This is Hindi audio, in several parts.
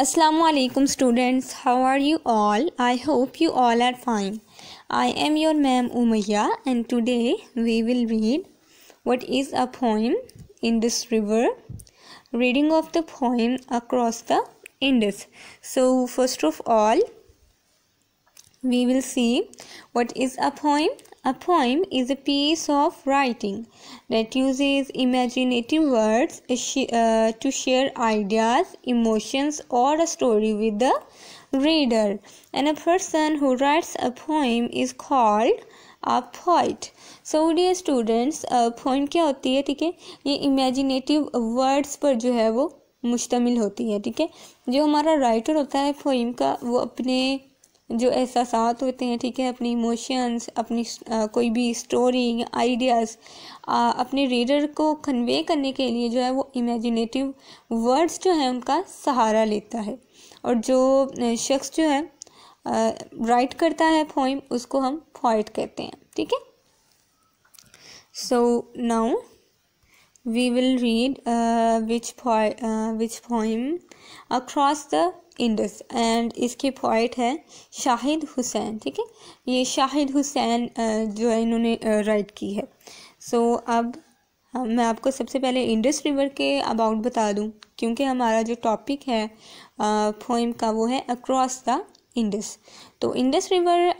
Assalamu alaikum students how are you all I hope you all are fine I am your ma'am Umayya and today we will read what is a poem in this river reading of the poem across the Indus so first of all we will see what is a poem A poem is a piece of writing that uses imaginative words to share ideas, emotions, or a story with the reader. And a person who writes a poem is called a poet. So, dear students, a poem क्या होती है ठीक है ये imaginative words पर जो है वो मुश्तमिल होती है ठीक है जो हमारा राइटर होता है पोइम का वो अपने जो एहसास होते हैं ठीक है अपनी इमोशंस अपनी आ, कोई भी स्टोरी आइडियाज़ अपने रीडर को कन्वे करने के लिए जो है वो इमेजिनेटिव वर्ड्स जो है उनका सहारा लेता है और जो शख्स जो है राइट करता है पोइम उसको हम पोइट कहते हैं ठीक है so now we will read which which po across the Indus and इसके पोइट है शाहिद हुसैन ठीक है ये शाहिद हुसैन जो है इन्होंने राइट की है सो so, अब मैं आपको सबसे पहले इंडस रिवर के अबाउट बता दूं क्योंकि हमारा जो टॉपिक है फोइम का वो है अक्रॉस द इंडस तो इंडस रिवर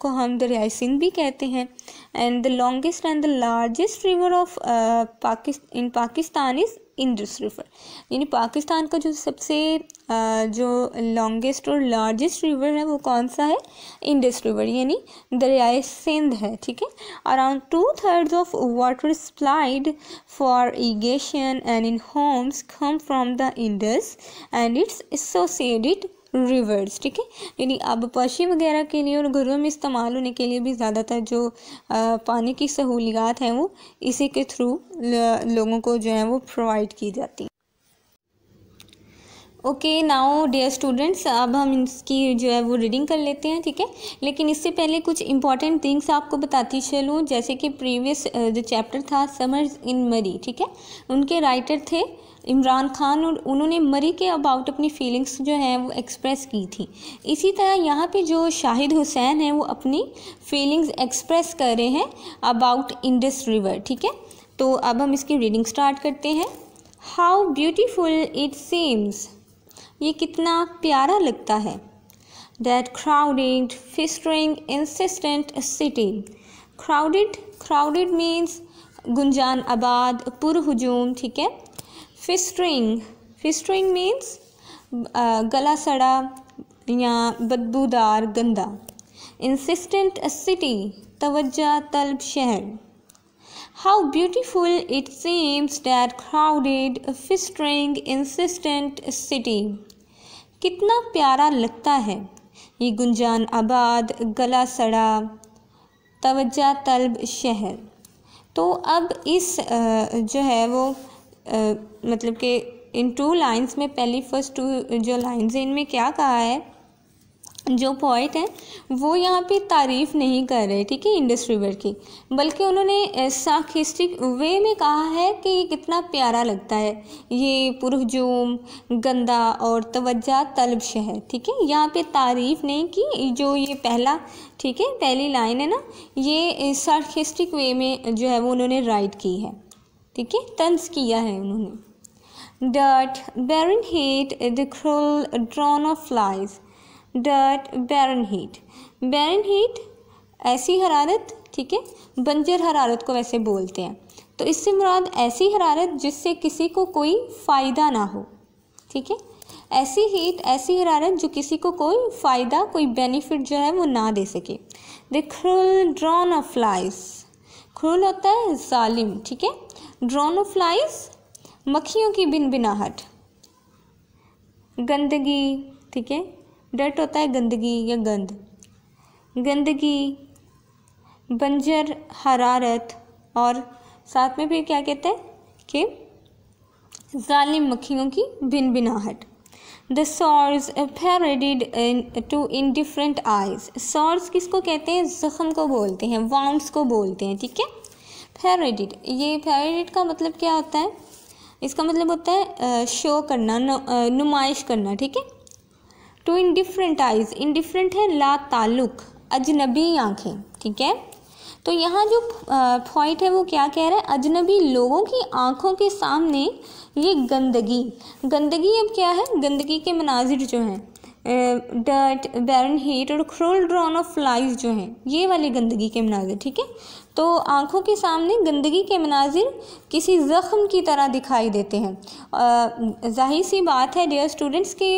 को हम दरियाई सिंध भी कहते हैं and the longest and the largest river of Pakistan in Pakistan is Indus river यानी पाकिस्तान का जो सबसे जो लॉन्गेस्ट और लार्जेस्ट रिवर है वो कौन सा है इंडस रिवर यानी दरियाए सिंध है ठीक है around two thirds of water supplied for irrigation and in homes come from the Indus and its associated rivers ठीक है यानी अब पशी वगैरह के लिए और घरों में इस्तेमाल होने के लिए भी ज़्यादातर जो आ, पानी की सहूलियात हैं वो इसी के थ्रू लोगों को जो है वो प्रोवाइड की जाती हैं ओके नाउ डियर स्टूडेंट्स अब हम इसकी जो है वो रीडिंग कर लेते हैं ठीक है लेकिन इससे पहले कुछ इंपॉर्टेंट थिंग्स आपको बताती चलूँ जैसे कि प्रीवियस जो चैप्टर था समर्स इन मरी ठीक है उनके राइटर थे इमरान खान और उन्होंने मरी के अबाउट अपनी फीलिंग्स जो हैं वो एक्सप्रेस की थी इसी तरह यहाँ पे जो शाहिद हुसैन हैं वो अपनी फीलिंग्स एक्सप्रेस कर रहे हैं अबाउट इंडस रिवर ठीक है तो अब हम इसकी रीडिंग स्टार्ट करते हैं हाउ ब्यूटिफुल इट सीम्स ये कितना प्यारा लगता है that crowded festering insistent city crowded crowded means गुंजान आबाद पुरहजूम ठीक है फिस्टरिंग फिस्टरिंग मीन्स गला सड़ा या बदबूदार गंदा इंसिस्टेंट सिटी तवज्जा तलब शहर how beautiful it seems that crowded festering insistent city कितना प्यारा लगता है ये गुंजान आबाद गला सड़ा तवज्जा तलब शहर तो अब इस जो है वो मतलब कि इन टू लाइंस में पहली फर्स्ट टू जो लाइंस हैं इनमें क्या कहा है जो पॉइंट है वो यहाँ पे तारीफ़ नहीं कर रहे ठीक है इंडस्ट्री वर्क की बल्कि उन्होंने साखिस्टिक वे में कहा है कि ये कितना प्यारा लगता है ये पुरहजूम गंदा और तवज्जा तलब शहर ठीक है यहाँ पे तारीफ़ नहीं की जो ये पहला ठीक है पहली लाइन है ना ये साखिस्टिक वे में जो है वो उन्होंने राइट की है ठीक है तंज किया है उन्होंने that barren heat the cruel drone of flies that barren heat barren heat ऐसी हरारत ठीक है बंजर हरारत को वैसे बोलते हैं तो इससे मुराद ऐसी हरारत जिससे किसी को कोई फ़ायदा ना हो ठीक है ऐसी हीट ऐसी हरारत जो किसी को कोई फ़ायदा कोई बेनिफिट जो है वो ना दे सके the cruel drone of flies cruel होता है ालिम ठीक है ड्रोनोफ्लाइज मक्खियों की बिन बिनाहट गंदगी ठीक है डर्ट होता है गंदगी या गंद गंदगी बंजर हरारत और साथ में फिर क्या कहते हैं कि जालिम मक्खियों की बिन बिनाहट the sores paraded to indifferent eyes sores किसको कहते हैं ज़ख्म को बोलते हैं वाउंड्स को बोलते हैं ठीक है फेरेडिट ये फेरेडिट का मतलब क्या होता है इसका मतलब होता है शो करना नुमाइश करना ठीक है to indifferent eyes indifferent है ला ताल्लुक अजनबी आँखें ठीक है तो यहाँ जो पॉइंट है वो क्या कह रहा है अजनबी लोगों की आँखों के सामने ये गंदगी गंदगी अब क्या है गंदगी के मनाजिर जो हैं डर्ट बैरन हीट और क्रोल ड्रॉन ऑफ फ्लाइज जो हैं ये वाली गंदगी के मनाजिर ठीक है तो आँखों के सामने गंदगी के मनाजिर किसी ज़ख्म की तरह दिखाई देते हैं जाहिर सी बात है डेयर स्टूडेंट्स के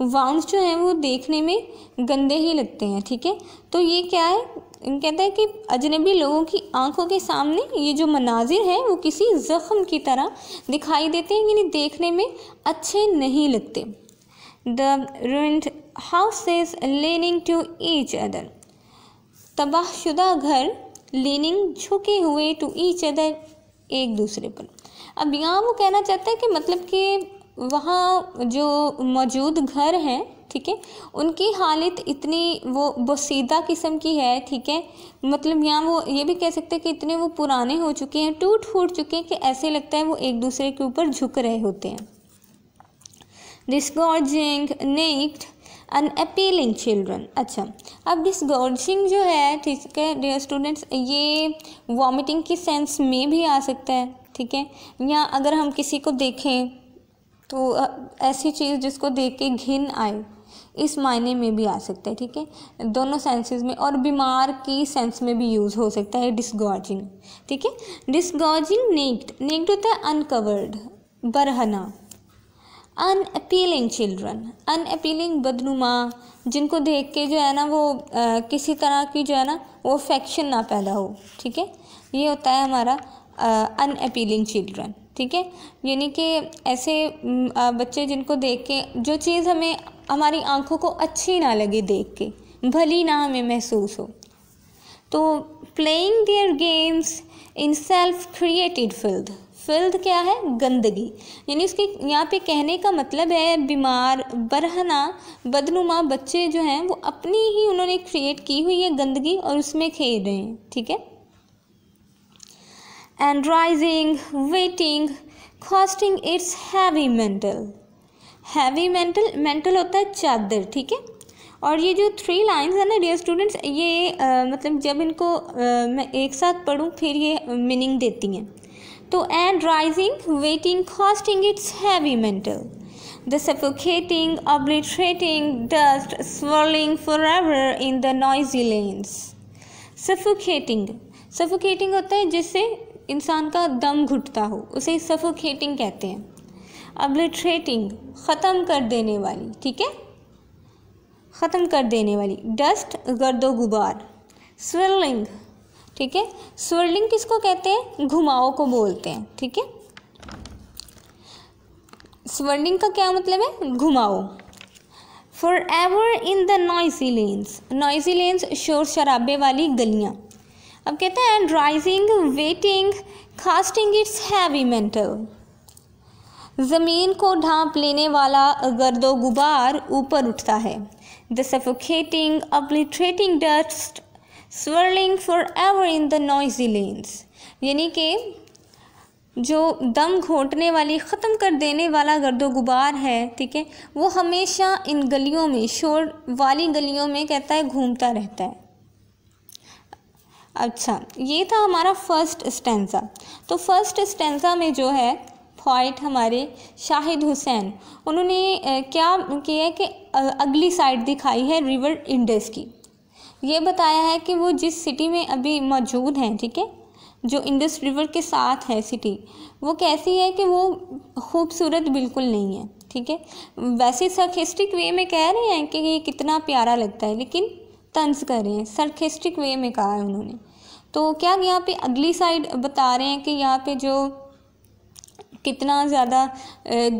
वाउंड जो हैं वो देखने में गंदे ही लगते हैं ठीक है तो ये क्या है कहते हैं कि अजनबी लोगों की आंखों के सामने ये जो मनाजिर हैं वो किसी ज़ख्म की तरह दिखाई देते हैं यानी देखने में अच्छे नहीं लगते the ruined houses leaning to each other तबाहशुदा घर leaning झुके हुए to each other एक दूसरे पर अब यहाँ वो कहना चाहता है कि मतलब कि वहाँ जो मौजूद घर हैं ठीक है उनकी हालत इतनी वो बसीदा किस्म की है ठीक है मतलब यहाँ वो ये भी कह सकते हैं कि इतने वो पुराने हो चुके हैं टूट फूट चुके हैं कि ऐसे लगता है वो एक दूसरे के ऊपर झुक रहे होते हैं डिस्गॉर्जिंग नेक्ड अनअपीलिंग चिल्ड्रन अच्छा अब डिस्गॉर्जिंग जो है ठीक है डियर स्टूडेंट्स ये वॉमिटिंग की सेंस में भी आ सकता है ठीक है या अगर हम किसी को देखें तो ऐसी चीज़ जिसको देख के घिन आए इस मायने में भी आ सकता है ठीक है दोनों सेंसेस में और बीमार की सेंस में भी यूज़ हो सकता है डिसगोर्जिंग ठीक है डिसगोर्जिंग नेक्ड नेक्ड होता है अनकवर्ड बरहना अनअपीलिंग चिल्ड्रन अनअपीलिंग बदनुमा जिनको देख के जो है ना वो आ, किसी तरह की जो है ना वो फैक्शन ना पैदा हो ठीक है ये होता है हमारा अनअपीलिंग चिल्ड्रन ठीक है यानी कि ऐसे आ, बच्चे जिनको देख के जो चीज़ हमें हमारी आंखों को अच्छी ना लगे देख के भली ना हमें महसूस हो तो playing their games in self created field field क्या है गंदगी यानी उसके यहाँ पे कहने का मतलब है बीमार बरहना बदनुमा बच्चे जो हैं वो अपनी ही उन्होंने क्रिएट की हुई है गंदगी और उसमें खेल रहे हैं ठीक है and rising wafting coasting its heavy mantle heavy mantle mantle होता है चादर ठीक है और ये जो थ्री लाइंस है ना डियर स्टूडेंट्स ये आ, मतलब जब इनको आ, मैं एक साथ पढ़ूँ फिर ये मीनिंग देती हैं तो and rising wafting coasting its heavy mantle the suffocating obliterating dust swirling forever in the noisy lanes suffocating suffocating होता है जिससे इंसान का दम घुटता हो उसे सफोकेटिंग कहते हैं अब्लिट्रेटिंग ख़त्म कर देने वाली ठीक है ख़त्म कर देने वाली डस्ट गर्दो गुबार स्वर्लिंग ठीक है स्वर्लिंग किसको कहते हैं घुमाओ को बोलते हैं ठीक है स्वर्लिंग का क्या मतलब है घुमाओ forever in the noisy lanes noisy lanes शोर शराबे वाली गलियाँ अब कहते हैं and rising wafting coasting its heavy mantle ज़मीन को ढांप लेने वाला गर्दो गुबार ऊपर उठता है the suffocating obliterating dust swirling forever in the noisy lanes यानी कि जो दम घोटने वाली ख़त्म कर देने वाला गर्दो गुबार है ठीक है वो हमेशा इन गलियों में शोर वाली गलियों में कहता है घूमता रहता है अच्छा ये था हमारा फर्स्ट स्टेंजा तो फर्स्ट स्टेंजा में जो है फॉइट हमारे शाहिद हुसैन उन्होंने क्या किया कि अगली साइड दिखाई है रिवर इंडस की ये बताया है कि वो जिस सिटी में अभी मौजूद हैं ठीक है ठीके? जो इंडस रिवर के साथ है सिटी वो कैसी है कि वो खूबसूरत बिल्कुल नहीं है ठीक है वैसे सरखिस्टिक वे में कह रहे हैं कि ये कितना प्यारा लगता है लेकिन तंज कर रहे हैं सरखिस्टिक वे में कहा है उन्होंने तो क्या यहाँ पे अगली साइड बता रहे हैं कि यहाँ पे जो कितना ज़्यादा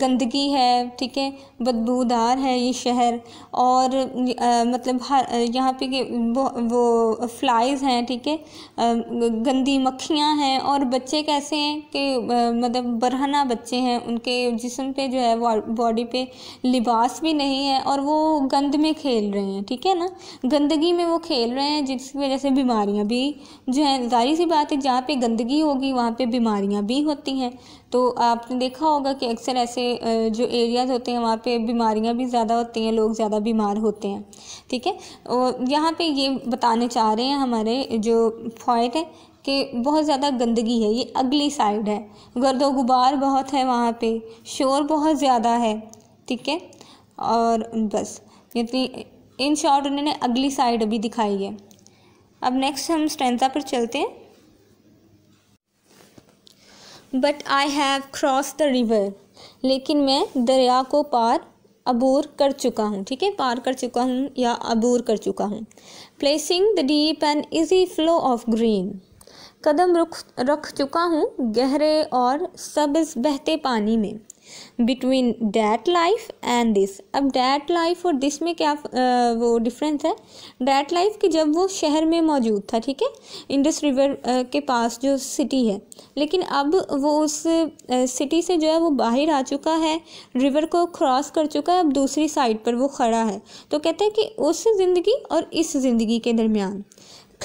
गंदगी है ठीक है बदबूदार है ये शहर और आ, मतलब हर यहाँ पे के वो, वो फ्लाइज़ हैं ठीक है गंदी मक्खियाँ हैं और बच्चे कैसे हैं कि मतलब बरहना बच्चे हैं उनके जिसम पे जो है बॉडी पे लिबास भी नहीं है और वो गंद में खेल रहे हैं ठीक है ना गंदगी में वो खेल रहे हैं जिसकी वजह से बीमारियाँ भी जो है जाहिर सी बात है जहाँ पे गंदगी होगी वहाँ पे बीमारियाँ भी होती हैं तो आपने देखा होगा कि अक्सर ऐसे जो एरियाज़ होते हैं वहाँ पे बीमारियाँ भी ज़्यादा होती हैं लोग ज़्यादा बीमार होते हैं ठीक है और यहाँ पे ये बताने चाह रहे हैं हमारे जो फॉइट है कि बहुत ज़्यादा गंदगी है ये अगली साइड है गर्दो गुबार बहुत है वहाँ पर शोर बहुत ज़्यादा है ठीक है और बस यानी इन शॉर्ट उन्होंने अगली साइड अभी दिखाई है अब नेक्स्ट हम स्ट्रेंथा पर चलते हैं but I have cross the river लेकिन मैं दरिया को पार अबूर कर चुका हूँ ठीक है पार कर चुका हूँ या अबूर कर चुका हूँ placing the deep and easy flow of green कदम रुख रख चुका हूँ गहरे और सब्ज बहते पानी में between that life and this अब डैट लाइफ और दिस में क्या वो डिफरेंस है डैट लाइफ कि जब वो शहर में मौजूद था ठीक है इंडस रिवर के पास जो सिटी है लेकिन अब वो उस सिटी से जो है वो बाहर आ चुका है रिवर को क्रॉस कर चुका है अब दूसरी साइड पर वो खड़ा है तो कहते हैं कि उस ज़िंदगी और इस ज़िंदगी के दरमियान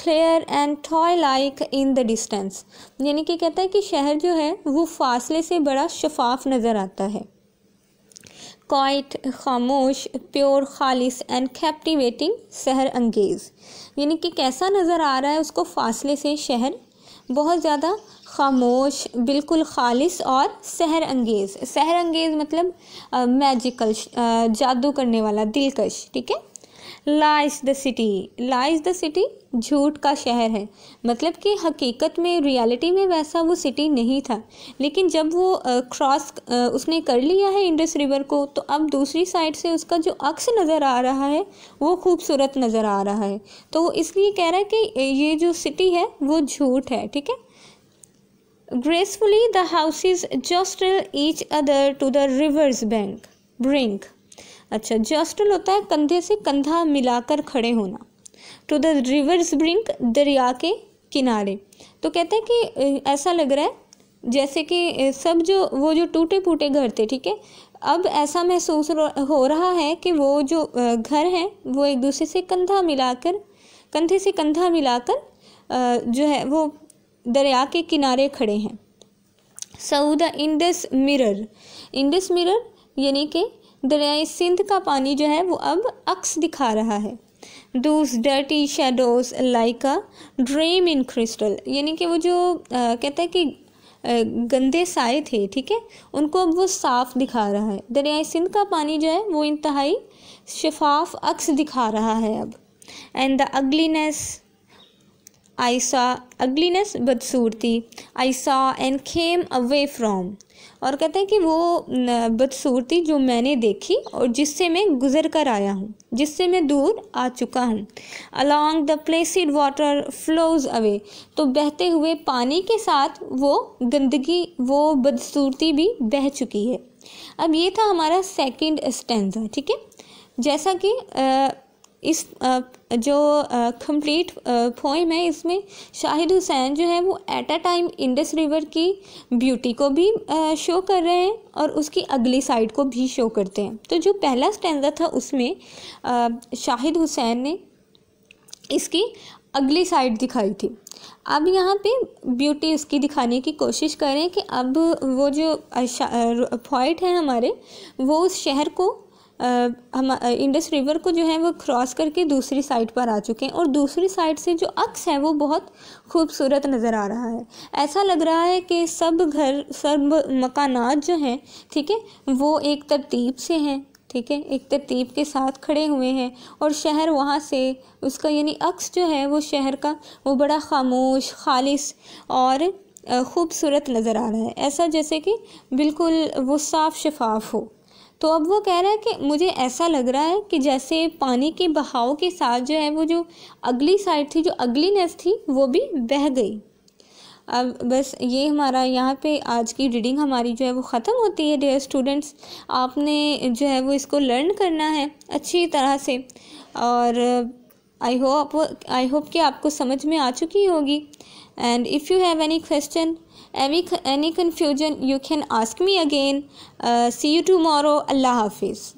clear and toy like in the distance यानी कि कहता है कि शहर जो है वो फासले से बड़ा शफाफ नज़र आता है क्वाइट खामोश प्योर खालिस एंड कैप्टिवेटिंग शहर अंगेज़ यानी कि कैसा नज़र आ रहा है उसको फासले से शहर बहुत ज़्यादा खामोश बिल्कुल खालिस और सहर अंगेज़ सहर अंगेज़ मतलब मैजिकल जादू करने वाला दिलकश ठीक है lies the city lies the city झूठ का शहर है मतलब कि हकीकत में रियलिटी में वैसा वो सिटी नहीं था लेकिन जब वो क्रॉस उसने कर लिया है इंडस रिवर को तो अब दूसरी साइड से उसका जो अक्स नज़र आ रहा है वो खूबसूरत नज़र आ रहा है तो वो इसलिए कह रहा है कि ये जो सिटी है वो झूठ है ठीक है gracefully the houses jostle each other to the river's bank brink अच्छा जस्टल होता है कंधे से कंधा मिलाकर खड़े होना टू द रिवर्स ब्रिंक दरिया के किनारे तो कहते हैं कि ऐसा लग रहा है जैसे कि सब जो वो जो टूटे फूटे घर थे ठीक है अब ऐसा महसूस हो रहा है कि वो जो घर हैं वो एक दूसरे से कंधा मिलाकर कंधे से कंधा मिलाकर जो है वो दरिया के किनारे खड़े हैं saw the Indus mirror Indus mirror यानी कि दरियाए सिंध का पानी जो है वो अब अक्स दिखा रहा है those dirty shadows like a dream in crystal यानी कि वो जो आ, कहता है कि गंदे साए थे ठीक है उनको अब वो साफ़ दिखा रहा है दरियाए सिंध का पानी जो है वो इंतहाई शफाफ अक्स दिखा रहा है अब and the ugliness I saw ugliness बदसूरती I saw and came away from और कहते हैं कि वो बदसूरती जो मैंने देखी और जिससे मैं गुज़र कर आया हूँ जिससे मैं दूर आ चुका हूँ along the placid water flows away तो बहते हुए पानी के साथ वो गंदगी वो बदसूरती भी बह चुकी है अब ये था हमारा सेकंड स्टेंजा ठीक है जैसा कि इस जो कंप्लीट पोइम है इसमें शाहिद हुसैन जो है वो at a time Indus river की ब्यूटी को भी शो कर रहे हैं और उसकी अगली साइड को भी शो करते हैं तो जो पहला स्टैंडा था उसमें शाहिद हुसैन ने इसकी अगली साइड दिखाई थी अब यहाँ पे ब्यूटी उसकी दिखाने की कोशिश करें कि अब वो जो पॉइंट है हमारे वो उस शहर को हम इंडस रिवर को जो है वो क्रॉस करके दूसरी साइड पर आ चुके हैं और दूसरी साइड से जो अक्स है वो बहुत खूबसूरत नज़र आ रहा है ऐसा लग रहा है कि सब घर सब मकानात जो हैं ठीक है थीके? वो एक तरतीब से हैं ठीक है एक तरतीब के साथ खड़े हुए हैं और शहर वहाँ से उसका यानी अक्स जो है वो शहर का वो बड़ा खामोश खालिस और ख़ूबसूरत नज़र आ रहा है ऐसा जैसे कि बिल्कुल वो साफ शफाफ हो तो अब वो कह रहा है कि मुझे ऐसा लग रहा है कि जैसे पानी के बहाव के साथ जो है वो जो अगली साइड थी जो अगली थी वो भी बह गई अब बस ये हमारा यहाँ पे आज की रीडिंग हमारी जो है वो ख़त्म होती है डेयर स्टूडेंट्स आपने जो है वो इसको लर्न करना है अच्छी तरह से और आई होप आई होप कि आपको समझ में आ चुकी होगी and if you have any question any, any confusion you can ask me again uh, see you tomorrow allah hafiz